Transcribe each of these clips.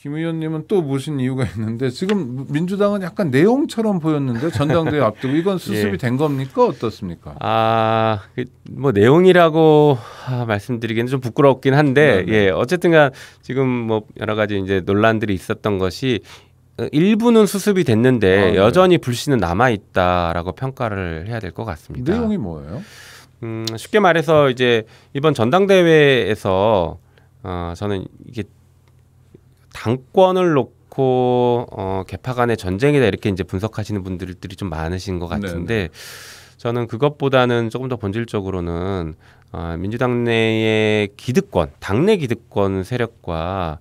김 의원님은 또 무슨 이유가 있는데 지금 민주당은 약간 내용처럼 보였는데 전당대회 앞두고 이건 예. 수습이 예. 된 겁니까 어떻습니까? 아뭐 그 내용이라고 아, 말씀드리기는 좀 부끄럽긴 한데 네네. 네. 예 어쨌든간 지금 뭐 여러 가지 이제 논란들이 있었던 것이 일부는 수습이 됐는데 아, 네. 여전히 불씨는 남아 있다라고 평가를 해야 될 것 같습니다. 내용이 뭐예요? 음 쉽게 말해서 이제 이번 전당대회에서 어 저는 이게 당권을 놓고 어, 개파 간의 전쟁이다 이렇게 이제 분석하시는 분들이 좀 많으신 것 네, 같은데 네네. 저는 그것보다는 조금 더 본질적으로는 어, 민주당 내의 기득권, 당내 기득권 세력과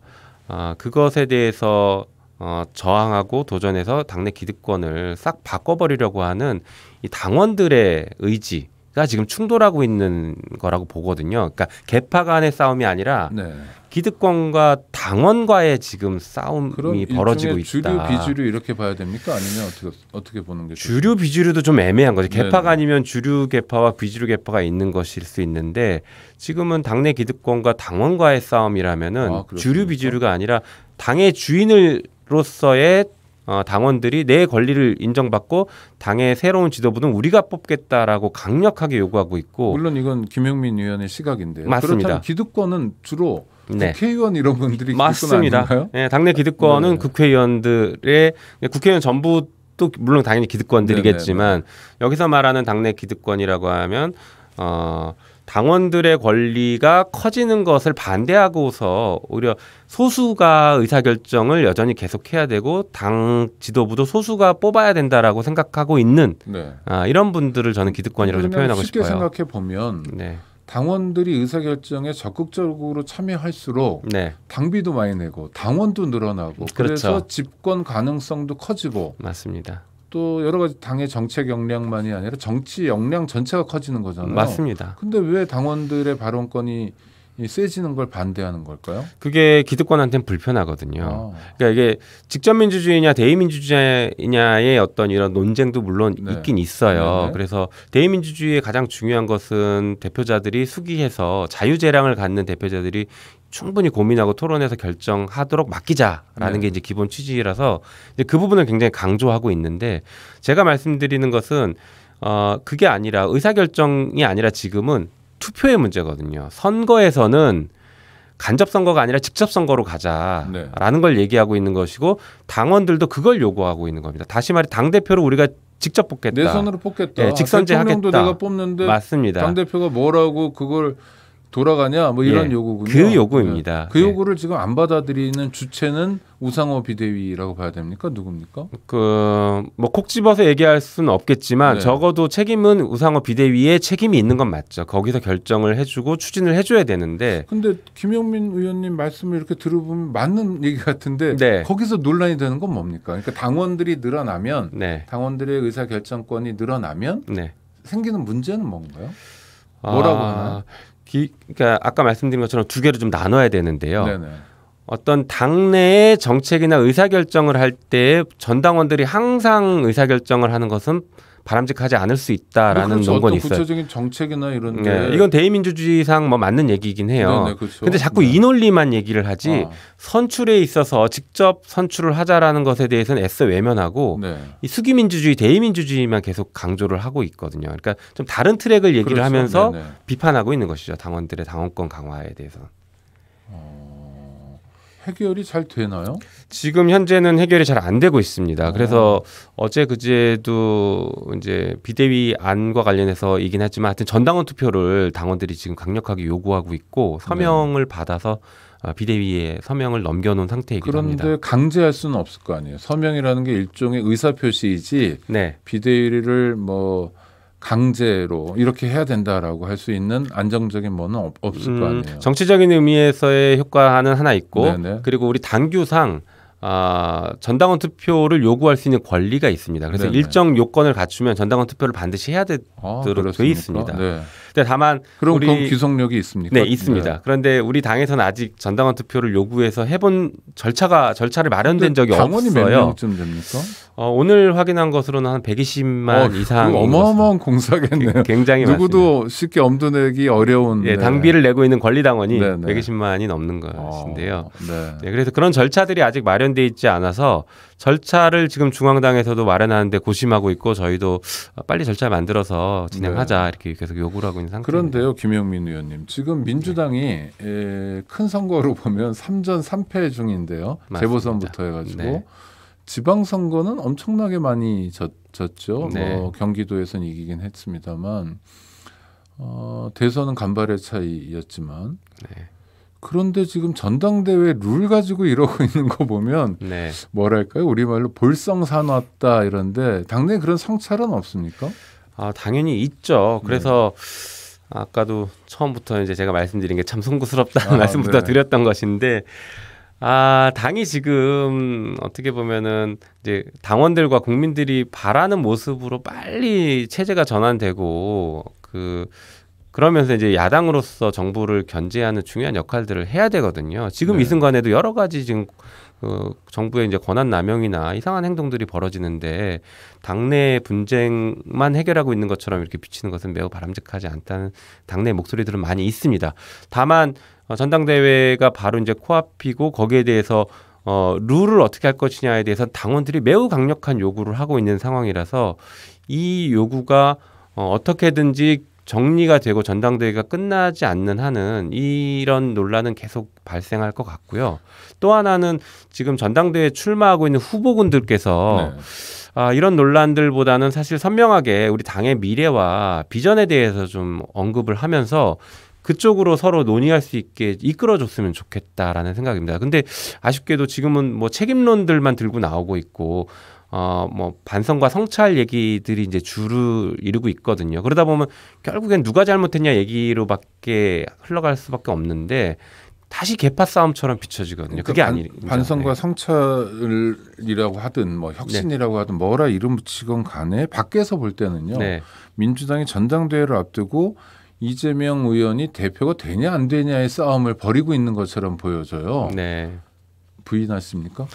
어, 그것에 대해서 어, 저항하고 도전해서 당내 기득권을 싹 바꿔버리려고 하는 이 당원들의 의지. 가 지금 충돌하고 있는 거라고 보거든요. 그러니까 개파 간의 싸움이 아니라 네. 기득권과 당원과의 지금 싸움이 벌어지고 있다. 주류 비주류 이렇게 봐야 됩니까? 아니면 어떻게 어떻게 보는 게 좋을까요? 비주류도 좀 애매한 거죠. 개파가 아니면 주류 개파와 비주류 개파가 있는 것일 수 있는데 지금은 당내 기득권과 당원과의 싸움이라면은 아, 주류 비주류가 아니라 당의 주인을 로서의 어, 당원들이 내 권리를 인정받고 당의 새로운 지도부는 우리가 뽑겠다라고 강력하게 요구하고 있고 물론 이건 김영민 의원의 시각인데요. 맞습니다. 그렇다면 기득권은 주로 네. 국회의원 이런 분들이 맞습니다. 네, 당내 기득권은 네. 국회의원들의 국회의원 전부 또 물론 당연히 기득권들이겠지만 네, 네, 네. 여기서 말하는 당내 기득권이라고 하면 어 당원들의 권리가 커지는 것을 반대하고서 오히려 소수가 의사결정을 여전히 계속해야 되고 당 지도부도 소수가 뽑아야 된다라고 생각하고 있는 네. 아, 이런 분들을 저는 기득권이라고 좀 표현하고 쉽게 싶어요. 쉽게 생각해 보면 네. 당원들이 의사결정에 적극적으로 참여할수록 네. 당비도 많이 내고 당원도 늘어나고 그렇죠. 그래서 집권 가능성도 커지고 맞습니다. 또 여러 가지 당의 정책 역량만이 아니라 정치 역량 전체가 커지는 거잖아요. 맞습니다. 근데 왜 당원들의 발언권이 이 세지는 걸 반대하는 걸까요? 그게 기득권한테는 불편하거든요. 아. 그러니까 이게 직접 민주주의냐 대의 민주주의냐의 어떤 이런 논쟁도 물론 네. 있긴 있어요. 네네. 네. 그래서 대의 민주주의의 가장 중요한 것은 대표자들이 숙의해서 자유재량을 갖는 대표자들이 충분히 고민하고 토론해서 결정하도록 맡기자라는 네. 게 이제 기본 취지라서 이제 그 부분을 굉장히 강조하고 있는데 제가 말씀드리는 것은 어 그게 아니라 의사 결정이 아니라 지금은 투표의 문제거든요. 선거에서는 간접 선거가 아니라 직접 선거로 가자라는 네. 걸 얘기하고 있는 것이고 당원들도 그걸 요구하고 있는 겁니다. 다시 말해 당 대표를 우리가 직접 뽑겠다. 내 손으로 뽑겠다. 예, 직선제 아, 하겠다. 맞습니다. 당 대표가 뭐라고 그걸 돌아가냐 뭐 예. 이런 예, 요구군요. 그 요구입니다. 예. 그 예. 요구를 예. 지금 안 받아들이는 주체는 우상호 비대위라고 봐야 됩니까? 누굽니까? 그 뭐 콕 집어서 얘기할 수는 없겠지만 네. 적어도 책임은 우상호 비대위에 책임이 있는 건 맞죠. 거기서 결정을 해주고 추진을 해줘야 되는데. 근데 김영민 의원님 말씀을 이렇게 들어보면 맞는 얘기 같은데 네. 거기서 논란이 되는 건 뭡니까? 그러니까 당원들이 늘어나면 네. 당원들의 의사 결정권이 늘어나면 네. 생기는 문제는 뭔가요? 아, 뭐라고 아, 하나? 기, 그러니까 아까 말씀드린 것처럼 두개를좀 나눠야 되는데요. 네네. 어떤 당내의 정책이나 의사결정을 할 때 전당원들이 항상 의사결정을 하는 것은 바람직하지 않을 수 있다라는 뭐 그렇죠. 논건이 있어요. 구체적인 정책이나 이런 네, 이건 대의민주주의상 뭐 맞는 얘기이긴 해요. 네네, 네, 그렇죠. 자꾸 네. 이 논리만 얘기를 하지 아. 선출에 있어서 직접 선출을 하자라는 것에 대해서는 애써 외면하고 네. 이 수기민주주의, 대의민주주의만 계속 강조를 하고 있거든요. 그러니까 좀 다른 트랙을 얘기를 그렇죠. 하면서 네네. 네. 비판하고 있는 것이죠. 당원들의 당원권 강화에 대해서. 어... 해결이 잘 되나요? 지금 현재는 해결이 잘 안 되고 있습니다. 아. 그래서 아. 어제 그제도 이제 비대위 안과 관련해서이긴 하지만 하여튼 전당원 투표를 당원들이 지금 강력하게 요구하고 있고 네. 서명을 네. 받아서 아, 비대위에 서명을 넘겨놓은 상태이기도 그런데 합니다. 그런데 강제할 수는 없을 거 아니에요. 서명이라는 게 일종의 의사표시이지 네. 비대위를 뭐 강제로 이렇게 해야 된다라고 할 수 있는 안정적인 뭐는 없, 없을 음, 거 아니에요. 정치적인 의미에서의 효과는 하나 있고 네네. 그리고 우리 당규상 아, 전당원 투표를 요구할 수 있는 권리가 있습니다. 그래서 네네. 일정 요건을 갖추면 전당원 투표를 반드시 해야 되도록 아, 돼 있습니다. 네. 근데 다만 그럼 우리 그럼 규속력이 있습니까? 네, 있습니다. 네. 그런데 우리 당에서는 아직 전당원 투표를 요구해서 해본 절차가 절차를 마련된 적이 당원이 없어요. 당원이 몇 명쯤 됩니까? 어, 오늘 확인한 것으로는 한 120만 어, 이상 어마어마한 공사겠네요. 굉장히 누구도 많습니다. 쉽게 엄두내기 어려운 예, 네, 당비를 내고 있는 권리당원이 네네. 120만이 넘는 어, 것인데요. 아, 네. 예, 그래서 그런 절차들이 아직 마련 마련돼 있지 않아서 절차를 지금 중앙당에서도 마련하는데 고심하고 있고 저희도 빨리 절차 만들어서 진행하자 네. 이렇게 계속 요구를 하고 있는 상태. 그런데요, 김영민 의원님 지금 네. 민주당이 네. 예, 에, 큰 선거로 보면 3전 3패 중인데요. 맞습니다. 재보선부터 해가지고. 네. 지방선거는 엄청나게 많이 졌, 졌죠. 뭐 네. 경기도에선 이기긴 했습니다만 어, 대선은 간발의 차이였지만 네. 그런데 지금 전당대회 룰 가지고 이러고 있는 거 보면 네. 뭐랄까요 우리말로 볼성사놨다 이런데 당내 그런 성찰은 없습니까? 아 당연히 있죠. 네. 그래서 네. 아까도 처음부터 이제 제가 말씀드린 게 참 송구스럽다는 아, 말씀부터 네. 드렸던 것인데 아 당이 지금 어떻게 보면은 이제 당원들과 국민들이 바라는 모습으로 빨리 체제가 전환되고 그 그러면서 이제 야당으로서 정부를 견제하는 중요한 역할들을 해야 되거든요. 지금 네. 이 순간에도 여러 가지 지금 어, 정부의 이제 권한 남용이나 이상한 행동들이 벌어지는데 당내 분쟁만 해결하고 있는 것처럼 이렇게 비치는 것은 매우 바람직하지 않다는 당내 목소리들은 많이 있습니다. 다만 어, 전당대회가 바로 이제 코앞이고 거기에 대해서 어, 룰을 어떻게 할 것이냐에 대해서 당원들이 매우 강력한 요구를 하고 있는 상황이라서 이 요구가 어, 어떻게든지 정리가 되고 전당대회가 끝나지 않는 한은 이런 논란은 계속 발생할 것 같고요. 또 하나는 지금 전당대회 출마하고 있는 후보군들께서 네. 아, 이런 논란들보다는 사실 선명하게 우리 당의 미래와 비전에 대해서 좀 언급을 하면서 그쪽으로 서로 논의할 수 있게 이끌어줬으면 좋겠다라는 생각입니다. 근데 아쉽게도 지금은 뭐 책임론들만 들고 나오고 있고 어, 뭐, 반성과 성찰 얘기들이 이제 주를 이루고 있거든요. 그러다 보면 결국엔 누가 잘못했냐 얘기로밖에 흘러갈 수밖에 없는데 다시 개파 싸움처럼 비춰지거든요. 그게 그니까 아니 반성과 네. 성찰이라고 하든 뭐 혁신이라고 네. 하든 뭐라 이름 붙이건 간에 밖에서 볼 때는요. 네. 민주당이 전당대회를 앞두고 이재명 의원이 대표가 되냐 안 되냐의 싸움을 벌이고 있는 것처럼 보여져요. 네. 부인하십니까?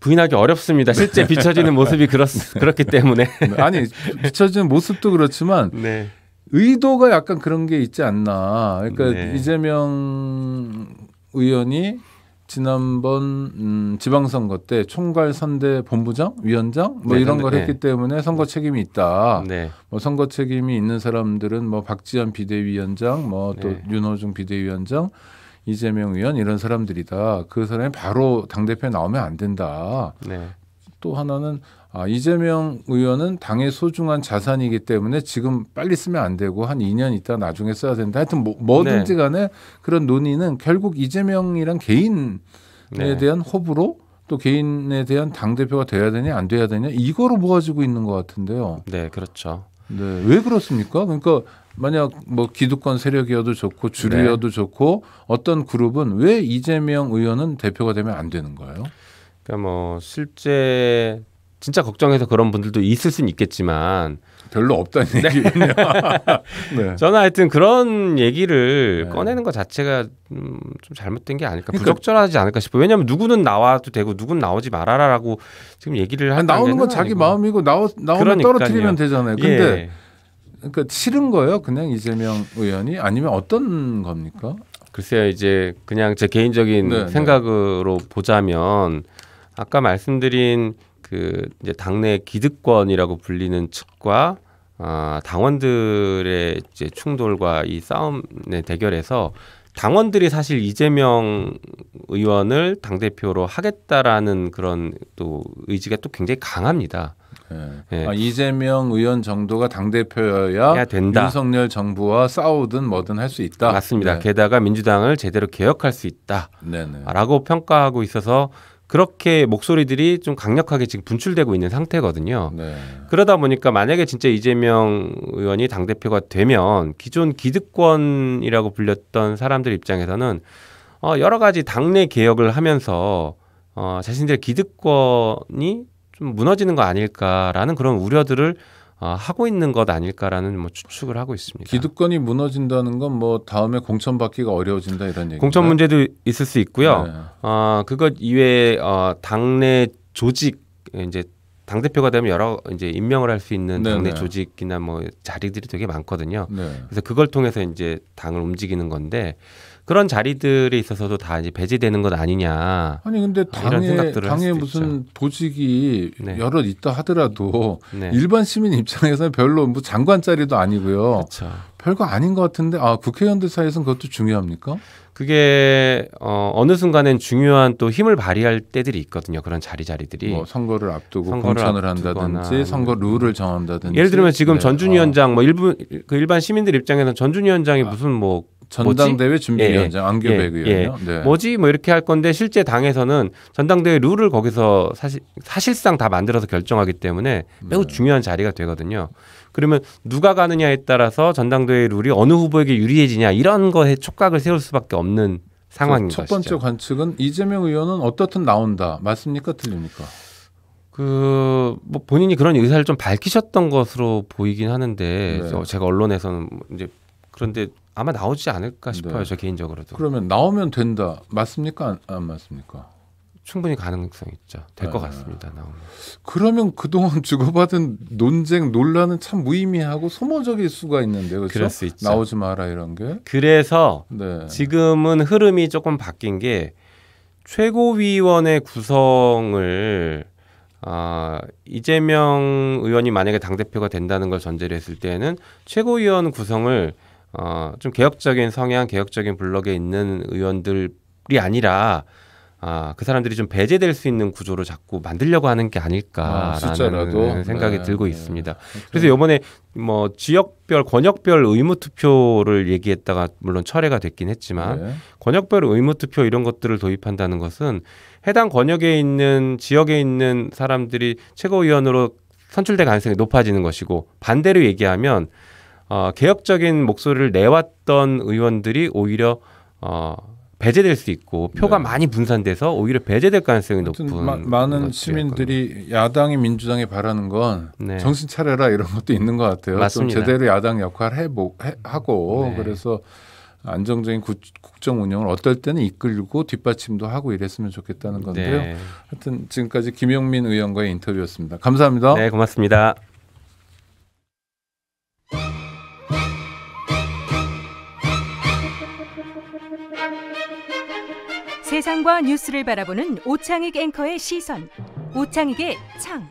부인하기 어렵습니다. 실제 비춰지는 모습이 그렇, 그렇기 때문에. 아니, 비춰지는 모습도 그렇지만 네. 의도가 약간 그런 게 있지 않나. 그러니까 네. 이재명 의원이 지난번 음, 지방선거 때 총괄 선대 본부장, 위원장 뭐 네, 이런 걸 했기 네. 때문에 선거 책임이 있다. 네. 뭐 선거 책임이 있는 사람들은 뭐박지현 비대위원장, 뭐또 네. 윤호중 비대위원장 이재명 의원 이런 사람들이다. 그 사람이 바로 당 대표에 나오면 안 된다. 네. 또 하나는 아, 이재명 의원은 당의 소중한 자산이기 때문에 지금 빨리 쓰면 안 되고 한 2년 있다 나중에 써야 된다. 하여튼 뭐, 뭐 든지 네. 간에 그런 논의는 결국 이재명이란 개인에 네. 대한 호불호 또 개인에 대한 당 대표가 돼야 되냐 안 돼야 되냐 이거로 모아지고 있는 것 같은데요. 네, 그렇죠. 네, 왜 그렇습니까? 그러니까 만약 뭐 기득권 세력이어도 좋고 주류여도 네. 좋고 어떤 그룹은 왜 이재명 의원은 대표가 되면 안 되는 거예요? 그러니까 뭐 실제 진짜 걱정해서 그런 분들도 있을 수는 있겠지만 별로 없다는 네. 얘기군요. 네. 저는 하여튼 그런 얘기를 네. 꺼내는 것 자체가 음, 좀 잘못된 게 아닐까 그러니까, 부적절하지 않을까 싶어요. 왜냐하면 누구는 나와도 되고 누구는 나오지 말아라라고 지금 얘기를 하는 나오는 건 아니고. 자기 마음이고 나오, 나오면 그러니까요. 떨어뜨리면 되잖아요. 근데 예. 그러니까 싫은 거예요, 그냥 이재명 의원이 아니면 어떤 겁니까? 글쎄요, 이제 그냥 제 개인적인 네, 네. 생각으로 네. 보자면 아까 말씀드린 그 이제 당내 기득권이라고 불리는 측과 아, 당원들의 이제 충돌과 이 싸움의 대결에서 당원들이 사실 이재명 의원을 당 대표로 하겠다라는 그런 또 의지가 또 굉장히 강합니다. 네. 아, 이재명 의원 정도가 당 대표여야 된다. 윤석열 정부와 싸우든 뭐든 할 수 있다. 맞습니다. 네. 게다가 민주당을 제대로 개혁할 수 있다라고 아, 평가하고 있어서 그렇게 목소리들이 좀 강력하게 지금 분출되고 있는 상태거든요. 네. 그러다 보니까 만약에 진짜 이재명 의원이 당 대표가 되면 기존 기득권이라고 불렸던 사람들 입장에서는 어 여러 가지 당내 개혁을 하면서 어 자신들의 기득권이 좀 무너지는 거 아닐까라는 그런 우려들을 어, 하고 있는 것 아닐까라는 뭐 추측을 하고 있습니다. 기득권이 무너진다는 건 뭐 다음에 공천 받기가 어려워진다 이런 얘기. 공천 문제도 있을 수 있고요. 네. 어, 그것 이외에 어, 당내 조직 이제 당 대표가 되면 여러 이제 임명을 할 수 있는 네네. 당내 네. 조직이나 뭐 자리들이 되게 많거든요. 네. 그래서 그걸 통해서 이제 당을 움직이는 건데 그런 자리들이 있어서도 다 이제 배제되는 것 아니냐. 아니 근데 아, 당에 당에 무슨 있죠. 보직이 네. 여러 있다 하더라도 네. 일반 시민 입장에서는 별로 뭐 장관 자리도 아니고요. 그쵸. 그렇죠. 별거 아닌 것 같은데 아 국회의원들 사이에서는 그것도 중요합니까? 그게 어, 어느 순간엔 중요한 또 힘을 발휘할 때들이 있거든요. 그런 자리 자리들이 뭐 선거를 앞두고 선거를 공천을 한다든지 선거 뭐 룰을 정한다든지 예를 들면 지금 네. 전준 위원장 어. 뭐 일부 그 일반 시민들 입장에서는 전준 위원장이 아. 무슨 뭐 전당대회 준비위원장 예, 안교백 예, 의원요. 예. 네. 뭐지 뭐 이렇게 할 건데 실제 당에서는 전당대회 룰을 거기서 사실 사실상 다 만들어서 결정하기 때문에 네. 매우 네. 중요한 자리가 되거든요. 그러면 누가 가느냐에 따라서 전당대회 룰이 어느 후보에게 유리해지냐 이런 거에 촉각을 세울 수밖에 없는 상황인 것이죠. 첫 번째 관측은 이재명 의원은 어떻든 나온다. 맞습니까? 틀립니까? 그 뭐 본인이 그런 의사를 좀 밝히셨던 것으로 보이긴 하는데 네. 제가 언론에서는 이제 그런데 아마 나오지 않을까 싶어요. 네. 저 개인적으로도. 그러면 나오면 된다. 맞습니까? 안, 맞습니까? 충분히 가능성 있죠. 될것 네. 같습니다. 나오면. 그러면 그동안 주고받은 논쟁 논란은 참 무의미하고 소모적일 수가 있는데요. 그렇죠? 그럴 수 있죠. 나오지 마라 이런 게. 그래서 네. 지금은 흐름이 조금 바뀐 게 최고위원회 구성을 아, 이재명 의원이 만약에 당 대표가 된다는 걸 전제로 했을 때는 최고위원 구성을 어, 좀 개혁적인 성향, 개혁적인 블럭에 있는 의원들이 아니라 아, 그 사람들이 좀 배제될 수 있는 구조로 자꾸 만들려고 하는 게 아, 아닐까라는 아, 생각이 네, 들고 네. 있습니다. 네. 그래서 요번에 뭐 지역별 권역별 의무 투표를 얘기했다가 물론 철회가 됐긴 했지만 네. 권역별 의무 투표 이런 것들을 도입한다는 것은 해당 권역에 있는 지역에 있는 사람들이 최고위원으로 선출될 가능성이 높아지는 것이고 반대로 얘기하면 어, 개혁적인 목소리를 내왔던 의원들이 오히려 어, 배제될 수 있고 표가 네. 많이 분산돼서 오히려 배제될 가능성이 높은 마, 많은 시민들이 야당이 민주당에 바라는 건 네. 정신 차려라 이런 것도 있는 것 같아요. 맞습니다. 좀 제대로 야당 역할 해보 해, 하고 네. 그래서 안정적인 구, 국정 운영을 어떨 때는 이끌고 뒷받침도 하고 이랬으면 좋겠다는 건데요. 네. 하여튼 지금까지 김용민 의원과의 인터뷰였습니다. 감사합니다. 네, 고맙습니다. 세상과 뉴스를 바라보는 오창익 앵커의 시선. 오창익의 창.